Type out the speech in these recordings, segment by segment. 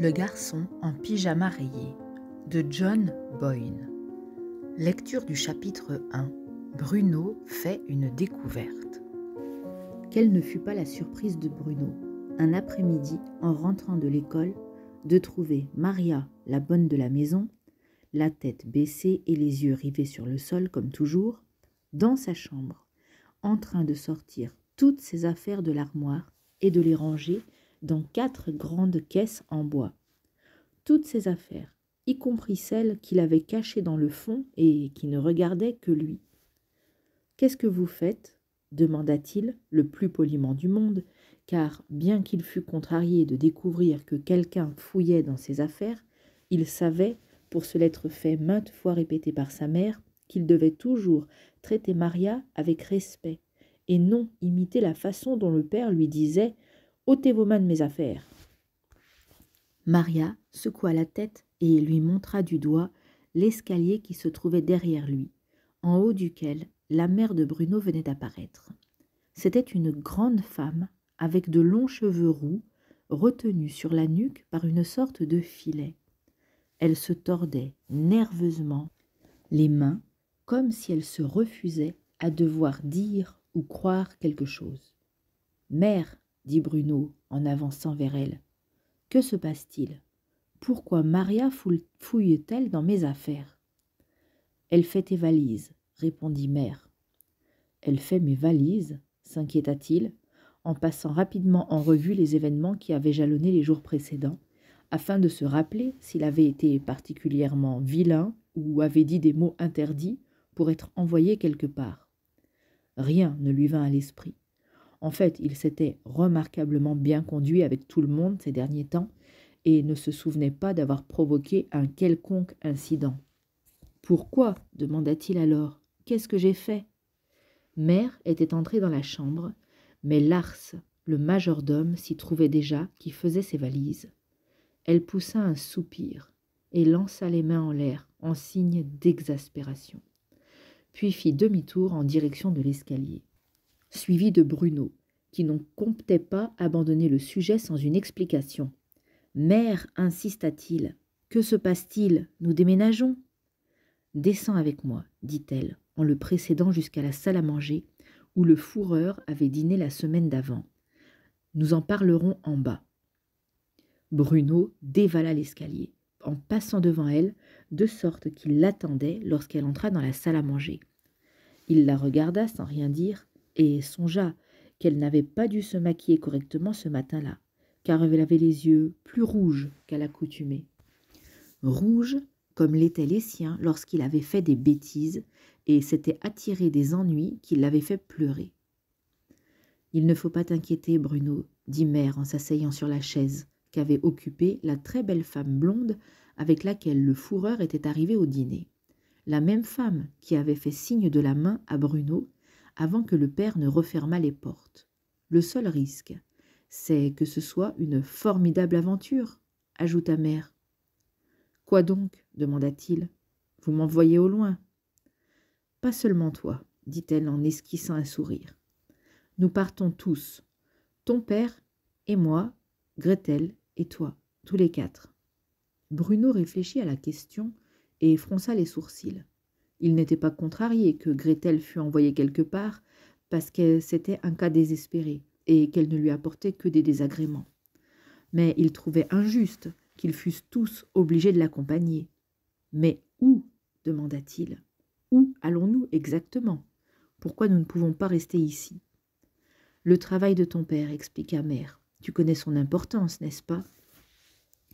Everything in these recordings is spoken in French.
Le garçon en pyjama rayé de John Boyne. Lecture du chapitre 1. Bruno fait une découverte. Quelle ne fut pas la surprise de Bruno, un après-midi, en rentrant de l'école, de trouver Maria, la bonne de la maison, la tête baissée et les yeux rivés sur le sol comme toujours, dans sa chambre, en train de sortir toutes ses affaires de l'armoire et de les ranger dans quatre grandes caisses en bois. Toutes ses affaires, y compris celles qu'il avait cachées dans le fond et qui ne regardaient que lui. Qu'est-ce que vous faites demanda-t-il le plus poliment du monde, car bien qu'il fût contrarié de découvrir que quelqu'un fouillait dans ses affaires, il savait, pour se l'être fait maintes fois répéter par sa mère, qu'il devait toujours traiter Maria avec respect, et non imiter la façon dont le père lui disait Ôtez vos mains de mes affaires. Maria secoua la tête et lui montra du doigt l'escalier qui se trouvait derrière lui, en haut duquel la mère de Bruno venait d'apparaître. C'était une grande femme, avec de longs cheveux roux, retenus sur la nuque par une sorte de filet. Elle se tordait nerveusement les mains, comme si elle se refusait à devoir dire ou croire quelque chose. Mère, dit Bruno en avançant vers elle. Que se passe-t-il Pourquoi Maria fouille-t-elle dans mes affaires Elle fait tes valises, répondit Mère. Elle fait mes valises s'inquiéta-t-il, en passant rapidement en revue les événements qui avaient jalonné les jours précédents, afin de se rappeler s'il avait été particulièrement vilain ou avait dit des mots interdits pour être envoyé quelque part. Rien ne lui vint à l'esprit. En fait, il s'était remarquablement bien conduit avec tout le monde ces derniers temps et ne se souvenait pas d'avoir provoqué un quelconque incident. Pourquoi demanda-t-il alors. Qu'est-ce que j'ai fait Mère était entrée dans la chambre, mais Lars, le majordome, s'y trouvait déjà, qui faisait ses valises. Elle poussa un soupir et lança les mains en l'air en signe d'exaspération, puis fit demi-tour en direction de l'escalier suivi de Bruno, qui n'en comptait pas abandonner le sujet sans une explication. Mère, insista-t-il, que se passe-t-il Nous déménageons Descends avec moi, dit-elle, en le précédant jusqu'à la salle à manger, où le fourreur avait dîné la semaine d'avant. Nous en parlerons en bas. Bruno dévala l'escalier, en passant devant elle, de sorte qu'il l'attendait lorsqu'elle entra dans la salle à manger. Il la regarda sans rien dire, et songea qu'elle n'avait pas dû se maquiller correctement ce matin-là, car elle avait les yeux plus rouges qu'à l'accoutumée. Rouges comme l'étaient les siens lorsqu'il avait fait des bêtises et s'était attiré des ennuis qui l'avaient fait pleurer. Il ne faut pas t'inquiéter, Bruno, dit Mère en s'asseyant sur la chaise qu'avait occupée la très belle femme blonde avec laquelle le fourreur était arrivé au dîner. La même femme qui avait fait signe de la main à Bruno avant que le père ne refermât les portes. Le seul risque, c'est que ce soit une formidable aventure, ajouta mère. Quoi donc demanda-t-il. Vous m'envoyez au loin. Pas seulement toi, dit-elle en esquissant un sourire. Nous partons tous, ton père et moi, Gretel et toi, tous les quatre. Bruno réfléchit à la question et fronça les sourcils. Il n'était pas contrarié que Gretel fût envoyée quelque part, parce que c'était un cas désespéré et qu'elle ne lui apportait que des désagréments. Mais il trouvait injuste qu'ils fussent tous obligés de l'accompagner. Mais où demanda-t-il. Où allons-nous exactement Pourquoi nous ne pouvons pas rester ici Le travail de ton père, expliqua Mère. Tu connais son importance, n'est-ce pas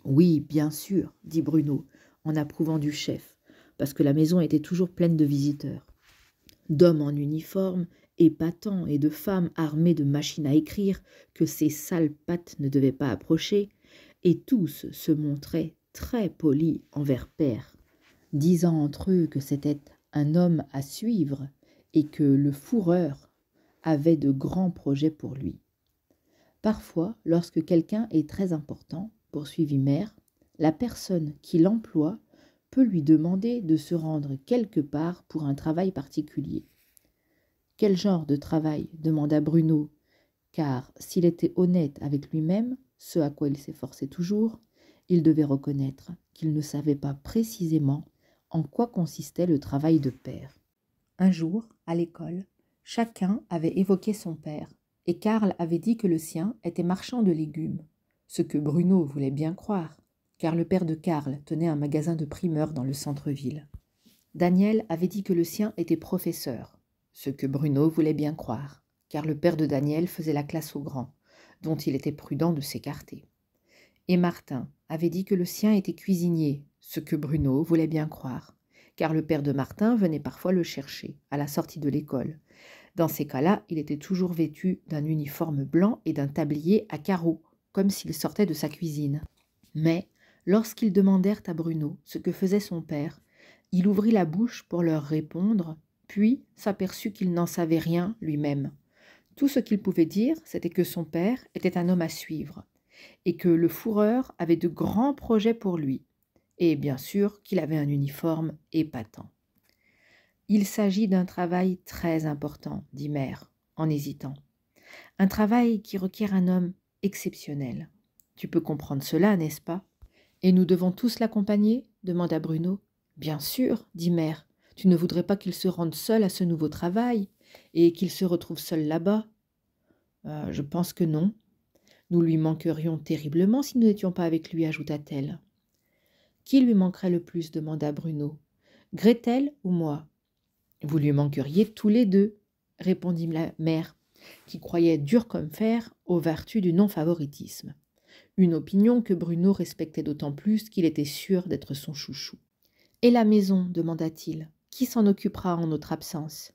Oui, bien sûr, dit Bruno, en approuvant du chef parce que la maison était toujours pleine de visiteurs. D'hommes en uniforme, épatants, et de femmes armées de machines à écrire que ces sales pattes ne devaient pas approcher, et tous se montraient très polis envers Père, disant entre eux que c'était un homme à suivre et que le fourreur avait de grands projets pour lui. Parfois, lorsque quelqu'un est très important, poursuivit Mère, la personne qui l'emploie peut lui demander de se rendre quelque part pour un travail particulier. Quel genre de travail demanda Bruno, car s'il était honnête avec lui-même, ce à quoi il s'efforçait toujours, il devait reconnaître qu'il ne savait pas précisément en quoi consistait le travail de père. Un jour, à l'école, chacun avait évoqué son père, et Karl avait dit que le sien était marchand de légumes, ce que Bruno voulait bien croire, car le père de Karl tenait un magasin de primeurs dans le centre-ville. Daniel avait dit que le sien était professeur, ce que Bruno voulait bien croire, car le père de Daniel faisait la classe aux grands, dont il était prudent de s'écarter. Et Martin avait dit que le sien était cuisinier, ce que Bruno voulait bien croire, car le père de Martin venait parfois le chercher, à la sortie de l'école. Dans ces cas-là, il était toujours vêtu d'un uniforme blanc et d'un tablier à carreaux, comme s'il sortait de sa cuisine. Mais Lorsqu'ils demandèrent à Bruno ce que faisait son père, il ouvrit la bouche pour leur répondre, puis s'aperçut qu'il n'en savait rien lui-même. Tout ce qu'il pouvait dire, c'était que son père était un homme à suivre, et que le fourreur avait de grands projets pour lui, et bien sûr qu'il avait un uniforme épatant. Il s'agit d'un travail très important, dit Mère, en hésitant. Un travail qui requiert un homme exceptionnel. Tu peux comprendre cela, n'est-ce pas et nous devons tous l'accompagner demanda Bruno. Bien sûr, dit Mère. Tu ne voudrais pas qu'il se rende seul à ce nouveau travail et qu'il se retrouve seul là-bas euh, Je pense que non. Nous lui manquerions terriblement si nous n'étions pas avec lui, ajouta-t-elle. Qui lui manquerait le plus demanda Bruno. Gretel ou moi Vous lui manqueriez tous les deux, répondit la mère, qui croyait dur comme fer aux vertus du non-favoritisme une opinion que Bruno respectait d'autant plus qu'il était sûr d'être son chouchou. Et la maison demanda-t-il. Qui s'en occupera en notre absence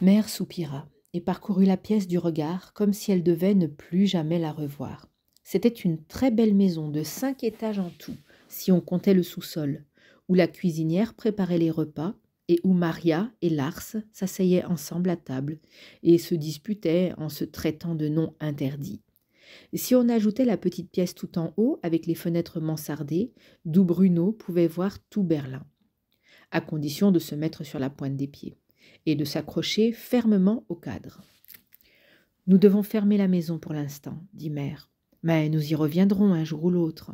Mère soupira et parcourut la pièce du regard comme si elle devait ne plus jamais la revoir. C'était une très belle maison de cinq étages en tout, si on comptait le sous-sol, où la cuisinière préparait les repas et où Maria et Lars s'asseyaient ensemble à table et se disputaient en se traitant de noms interdits. Si on ajoutait la petite pièce tout en haut, avec les fenêtres mansardées, d'où Bruno pouvait voir tout Berlin, à condition de se mettre sur la pointe des pieds et de s'accrocher fermement au cadre. Nous devons fermer la maison pour l'instant, dit Mère. Mais nous y reviendrons un jour ou l'autre.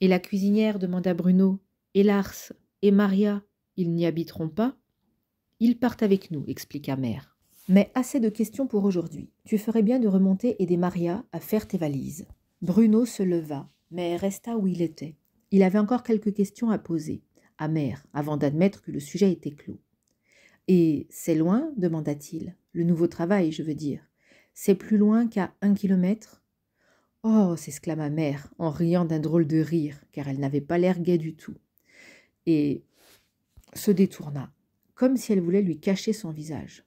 Et la cuisinière demanda Bruno. Et Lars Et Maria Ils n'y habiteront pas Ils partent avec nous, expliqua Mère. Mais assez de questions pour aujourd'hui. Tu ferais bien de remonter et des Maria à faire tes valises. Bruno se leva, mais resta où il était. Il avait encore quelques questions à poser, à mère, avant d'admettre que le sujet était clos. Et c'est loin demanda-t-il. Le nouveau travail, je veux dire. C'est plus loin qu'à un kilomètre Oh s'exclama mère, en riant d'un drôle de rire, car elle n'avait pas l'air gaie du tout. Et se détourna, comme si elle voulait lui cacher son visage.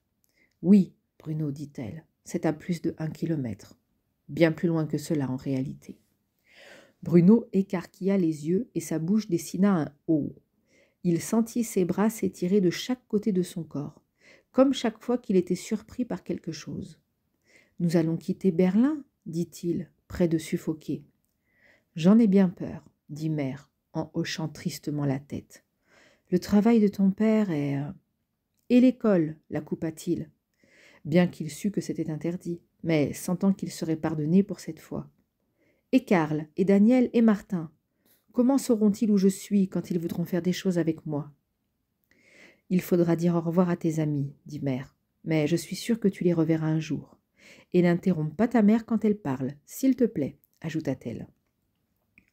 Oui, Bruno, dit-elle, c'est à plus de un kilomètre. Bien plus loin que cela en réalité. Bruno écarquilla les yeux et sa bouche dessina un O. Oh Il sentit ses bras s'étirer de chaque côté de son corps, comme chaque fois qu'il était surpris par quelque chose. Nous allons quitter Berlin, dit-il, près de suffoquer. J'en ai bien peur, dit Mère, en hochant tristement la tête. Le travail de ton père est. Euh, et l'école, la coupa-t-il bien qu'il sût que c'était interdit, mais sentant qu'il serait pardonné pour cette fois. Et Karl, et Daniel, et Martin, comment sauront-ils où je suis quand ils voudront faire des choses avec moi Il faudra dire au revoir à tes amis, dit Mère, mais je suis sûre que tu les reverras un jour. Et n'interromps pas ta mère quand elle parle, s'il te plaît, ajouta-t-elle.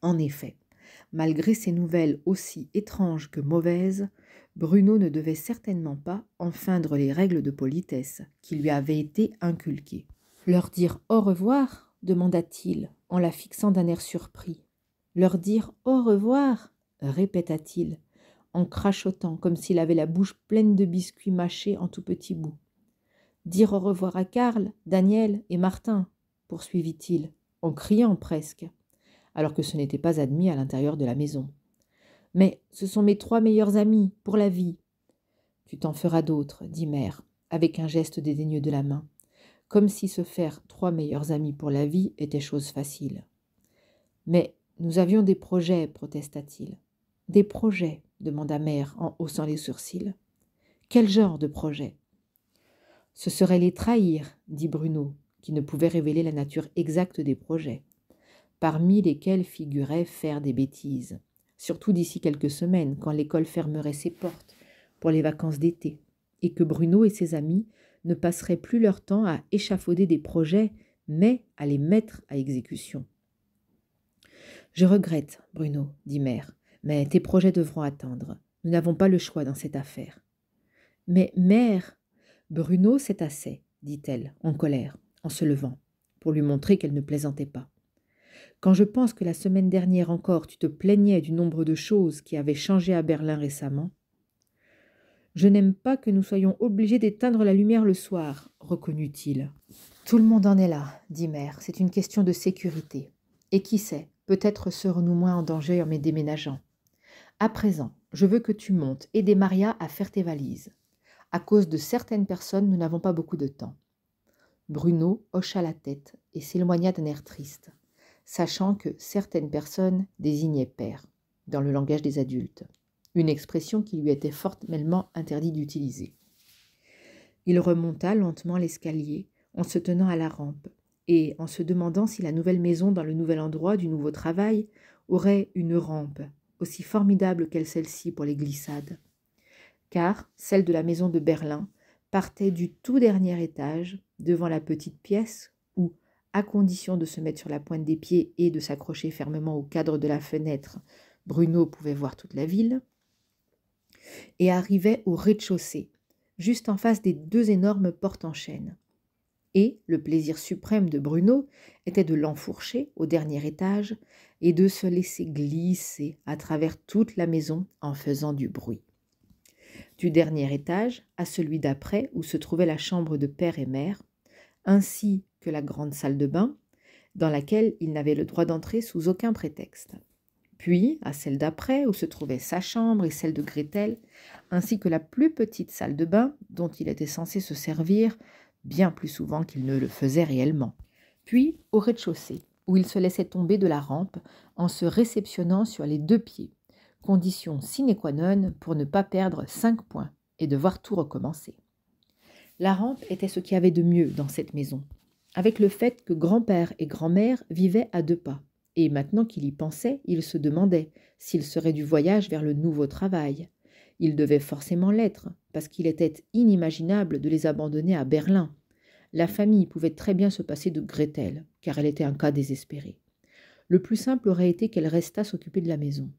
En effet, malgré ces nouvelles aussi étranges que mauvaises, Bruno ne devait certainement pas enfreindre les règles de politesse qui lui avaient été inculquées. Leur dire au revoir demanda-t-il en la fixant d'un air surpris. Leur dire au revoir répéta-t-il en crachotant comme s'il avait la bouche pleine de biscuits mâchés en tout petits bouts. Dire au revoir à Karl, Daniel et Martin, poursuivit-il, en criant presque alors que ce n'était pas admis à l'intérieur de la maison. Mais ce sont mes trois meilleurs amis, pour la vie. Tu t'en feras d'autres, dit mère, avec un geste dédaigneux de la main, comme si se faire trois meilleurs amis pour la vie était chose facile. Mais nous avions des projets, protesta-t-il. Des projets, demanda mère en haussant les sourcils. Quel genre de projets Ce serait les trahir, dit Bruno, qui ne pouvait révéler la nature exacte des projets parmi lesquels figurait faire des bêtises, surtout d'ici quelques semaines, quand l'école fermerait ses portes pour les vacances d'été, et que Bruno et ses amis ne passeraient plus leur temps à échafauder des projets, mais à les mettre à exécution. Je regrette, Bruno, dit Mère, mais tes projets devront attendre. Nous n'avons pas le choix dans cette affaire. Mais Mère Bruno c'est assez, dit-elle, en colère, en se levant, pour lui montrer qu'elle ne plaisantait pas. Quand je pense que la semaine dernière encore tu te plaignais du nombre de choses qui avaient changé à Berlin récemment. Je n'aime pas que nous soyons obligés d'éteindre la lumière le soir, reconnut-il. Tout le monde en est là, dit Mère, c'est une question de sécurité. Et qui sait, peut-être serons-nous moins en danger en me déménageant. À présent, je veux que tu montes aider Maria à faire tes valises. À cause de certaines personnes, nous n'avons pas beaucoup de temps. Bruno hocha la tête et s'éloigna d'un air triste sachant que certaines personnes désignaient père dans le langage des adultes, une expression qui lui était formellement interdite d'utiliser. Il remonta lentement l'escalier en se tenant à la rampe et en se demandant si la nouvelle maison dans le nouvel endroit du nouveau travail aurait une rampe aussi formidable qu'elle celle-ci pour les glissades. Car celle de la maison de Berlin partait du tout dernier étage devant la petite pièce où, à condition de se mettre sur la pointe des pieds et de s'accrocher fermement au cadre de la fenêtre. Bruno pouvait voir toute la ville. Et arrivait au rez-de-chaussée, juste en face des deux énormes portes en chêne. Et le plaisir suprême de Bruno était de l'enfourcher au dernier étage et de se laisser glisser à travers toute la maison en faisant du bruit. Du dernier étage à celui d'après où se trouvait la chambre de père et mère, ainsi que la grande salle de bain, dans laquelle il n'avait le droit d'entrer sous aucun prétexte. Puis à celle d'après, où se trouvaient sa chambre et celle de Gretel, ainsi que la plus petite salle de bain dont il était censé se servir bien plus souvent qu'il ne le faisait réellement. Puis au rez-de-chaussée, où il se laissait tomber de la rampe en se réceptionnant sur les deux pieds, condition sine qua non pour ne pas perdre cinq points et devoir tout recommencer. La rampe était ce qui avait de mieux dans cette maison, avec le fait que grand-père et grand-mère vivaient à deux pas. Et maintenant qu'il y pensait, il se demandait s'il serait du voyage vers le nouveau travail. Il devait forcément l'être, parce qu'il était inimaginable de les abandonner à Berlin. La famille pouvait très bien se passer de Gretel, car elle était un cas désespéré. Le plus simple aurait été qu'elle restât s'occuper de la maison.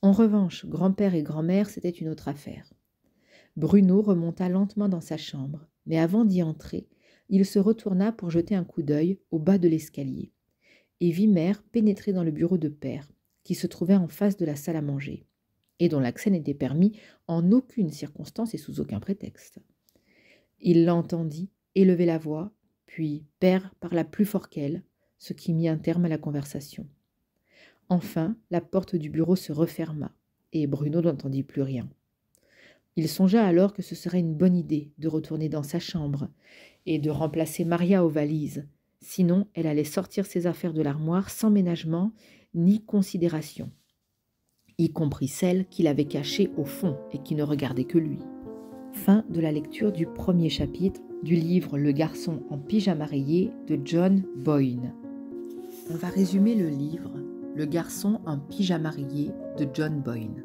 En revanche, grand-père et grand-mère, c'était une autre affaire. Bruno remonta lentement dans sa chambre, mais avant d'y entrer, il se retourna pour jeter un coup d'œil au bas de l'escalier, et vit mère pénétrer dans le bureau de père, qui se trouvait en face de la salle à manger, et dont l'accès n'était permis en aucune circonstance et sous aucun prétexte. Il l'entendit élever la voix, puis père parla plus fort qu'elle, ce qui mit un terme à la conversation. Enfin, la porte du bureau se referma, et Bruno n'entendit plus rien. Il songea alors que ce serait une bonne idée de retourner dans sa chambre et de remplacer Maria aux valises. Sinon, elle allait sortir ses affaires de l'armoire sans ménagement ni considération, y compris celles qu'il avait cachées au fond et qui ne regardaient que lui. Fin de la lecture du premier chapitre du livre Le garçon en pyjama rayé de John Boyne. On va résumer le livre Le garçon en pyjama rayé de John Boyne.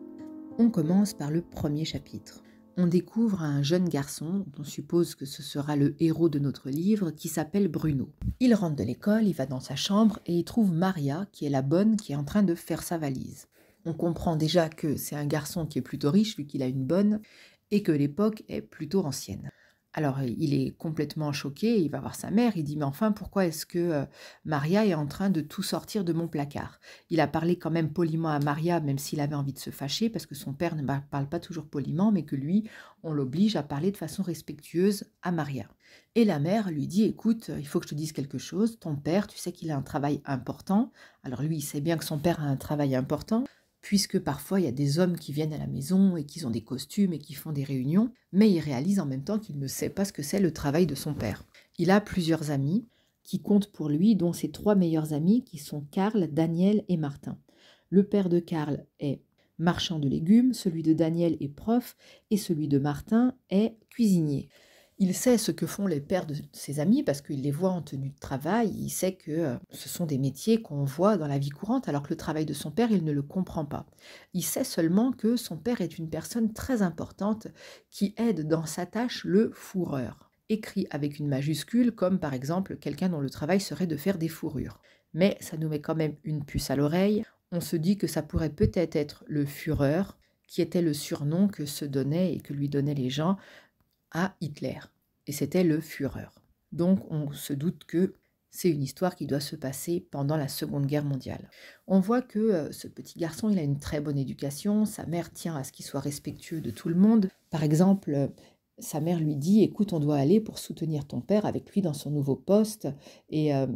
On commence par le premier chapitre. On découvre un jeune garçon, dont on suppose que ce sera le héros de notre livre, qui s'appelle Bruno. Il rentre de l'école, il va dans sa chambre et il trouve Maria, qui est la bonne, qui est en train de faire sa valise. On comprend déjà que c'est un garçon qui est plutôt riche vu qu'il a une bonne et que l'époque est plutôt ancienne. Alors il est complètement choqué, il va voir sa mère, il dit mais enfin pourquoi est-ce que euh, Maria est en train de tout sortir de mon placard Il a parlé quand même poliment à Maria même s'il avait envie de se fâcher parce que son père ne parle pas toujours poliment mais que lui on l'oblige à parler de façon respectueuse à Maria. Et la mère lui dit écoute, il faut que je te dise quelque chose, ton père, tu sais qu'il a un travail important. Alors lui, il sait bien que son père a un travail important puisque parfois il y a des hommes qui viennent à la maison et qui ont des costumes et qui font des réunions, mais il réalise en même temps qu'il ne sait pas ce que c'est le travail de son père. Il a plusieurs amis qui comptent pour lui, dont ses trois meilleurs amis qui sont Karl, Daniel et Martin. Le père de Karl est marchand de légumes, celui de Daniel est prof et celui de Martin est cuisinier. Il sait ce que font les pères de ses amis parce qu'il les voit en tenue de travail, il sait que euh, ce sont des métiers qu'on voit dans la vie courante alors que le travail de son père, il ne le comprend pas. Il sait seulement que son père est une personne très importante qui aide dans sa tâche le fourreur, écrit avec une majuscule comme par exemple quelqu'un dont le travail serait de faire des fourrures. Mais ça nous met quand même une puce à l'oreille, on se dit que ça pourrait peut-être être le fureur, qui était le surnom que se donnait et que lui donnaient les gens à Hitler. Et c'était le Führer. Donc on se doute que c'est une histoire qui doit se passer pendant la Seconde Guerre mondiale. On voit que euh, ce petit garçon, il a une très bonne éducation, sa mère tient à ce qu'il soit respectueux de tout le monde. Par exemple, euh, sa mère lui dit, écoute, on doit aller pour soutenir ton père avec lui dans son nouveau poste, et euh,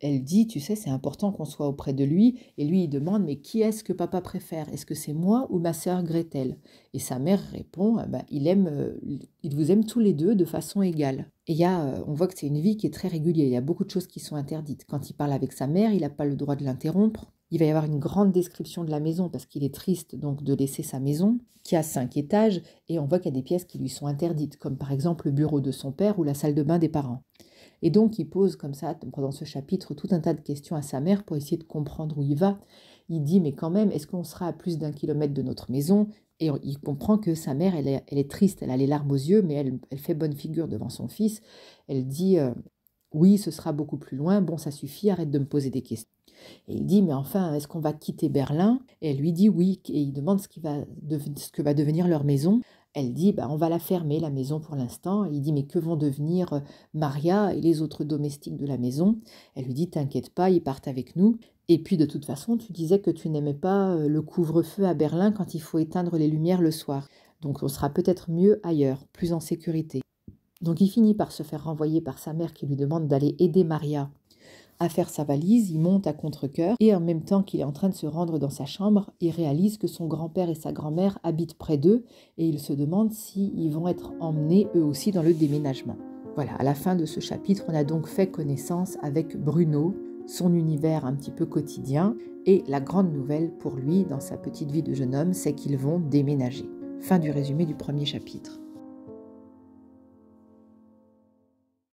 elle dit, tu sais, c'est important qu'on soit auprès de lui. Et lui, il demande, mais qui est-ce que papa préfère Est-ce que c'est moi ou ma sœur Gretel Et sa mère répond, ah bah, il aime, euh, il vous aime tous les deux de façon égale. Et y euh, on voit que c'est une vie qui est très régulière. Il y a beaucoup de choses qui sont interdites. Quand il parle avec sa mère, il n'a pas le droit de l'interrompre. Il va y avoir une grande description de la maison parce qu'il est triste donc de laisser sa maison, qui a cinq étages, et on voit qu'il y a des pièces qui lui sont interdites, comme par exemple le bureau de son père ou la salle de bain des parents. Et donc, il pose comme ça, dans ce chapitre, tout un tas de questions à sa mère pour essayer de comprendre où il va. Il dit, mais quand même, est-ce qu'on sera à plus d'un kilomètre de notre maison Et il comprend que sa mère, elle est, triste, elle a les larmes aux yeux, mais elle, fait bonne figure devant son fils. Elle dit, euh, oui, ce sera beaucoup plus loin, bon, ça suffit, arrête de me poser des questions. Et il dit, mais enfin, est-ce qu'on va quitter Berlin Et elle lui dit oui, et il demande ce, ce que va devenir leur maison. Elle dit bah, On va la fermer, la maison, pour l'instant. Il dit Mais que vont devenir euh, Maria et les autres domestiques de la maison Elle lui dit T'inquiète pas, ils partent avec nous. Et puis, de toute façon, tu disais que tu n'aimais pas euh, le couvre-feu à Berlin quand il faut éteindre les lumières le soir. Donc, on sera peut-être mieux ailleurs, plus en sécurité. Donc, il finit par se faire renvoyer par sa mère qui lui demande d'aller aider Maria à faire sa valise, il monte à contre-coeur et en même temps qu'il est en train de se rendre dans sa chambre, il réalise que son grand-père et sa grand-mère habitent près d'eux et il se demande s'ils vont être emmenés eux aussi dans le déménagement. Voilà, à la fin de ce chapitre, on a donc fait connaissance avec Bruno, son univers un petit peu quotidien et la grande nouvelle pour lui dans sa petite vie de jeune homme, c'est qu'ils vont déménager. Fin du résumé du premier chapitre.